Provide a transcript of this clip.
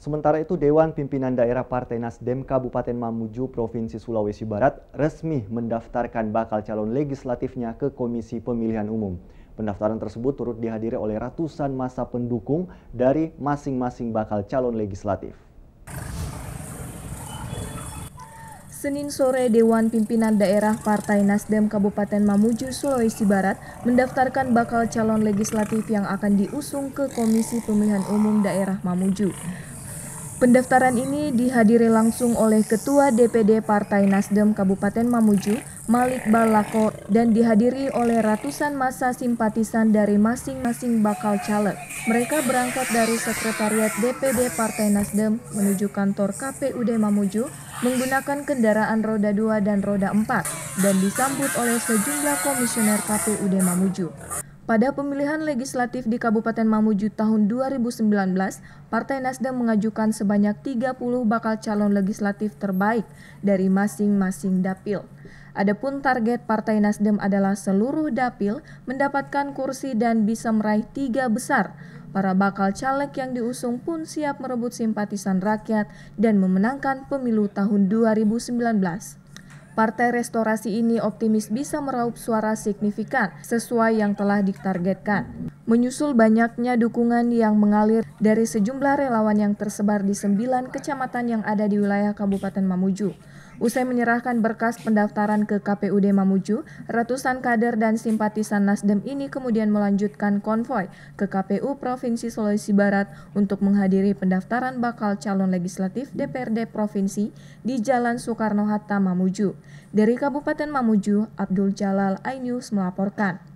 Sementara itu, Dewan Pimpinan Daerah Partai Nasdem Kabupaten Mamuju, Provinsi Sulawesi Barat resmi mendaftarkan bakal calon legislatifnya ke Komisi Pemilihan Umum. Pendaftaran tersebut turut dihadiri oleh ratusan masa pendukung dari masing-masing bakal calon legislatif. Senin sore, Dewan Pimpinan Daerah Partai Nasdem Kabupaten Mamuju, Sulawesi Barat mendaftarkan bakal calon legislatif yang akan diusung ke Komisi Pemilihan Umum Daerah Mamuju. Pendaftaran ini dihadiri langsung oleh Ketua DPD Partai Nasdem Kabupaten Mamuju, Malik Balako, dan dihadiri oleh ratusan masa simpatisan dari masing-masing bakal caleg. Mereka berangkat dari Sekretariat DPD Partai Nasdem menuju kantor KPUD Mamuju menggunakan kendaraan roda 2 dan roda 4 dan disambut oleh sejumlah komisioner KPUD Mamuju. Pada pemilihan legislatif di Kabupaten Mamuju tahun 2019, Partai Nasdem mengajukan sebanyak 30 bakal calon legislatif terbaik dari masing-masing dapil. Adapun target Partai Nasdem adalah seluruh dapil mendapatkan kursi dan bisa meraih tiga besar. Para bakal caleg yang diusung pun siap merebut simpatisan rakyat dan memenangkan pemilu tahun 2019. Partai Restorasi ini optimis bisa meraup suara signifikan sesuai yang telah ditargetkan. Menyusul banyaknya dukungan yang mengalir dari sejumlah relawan yang tersebar di sembilan kecamatan yang ada di wilayah Kabupaten Mamuju. Usai menyerahkan berkas pendaftaran ke KPUD Mamuju, ratusan kader dan simpatisan Nasdem ini kemudian melanjutkan konvoy ke KPU Provinsi Sulawesi Barat untuk menghadiri pendaftaran bakal calon legislatif DPRD Provinsi di Jalan Soekarno-Hatta Mamuju. Dari Kabupaten Mamuju, Abdul Jalal Ainews melaporkan.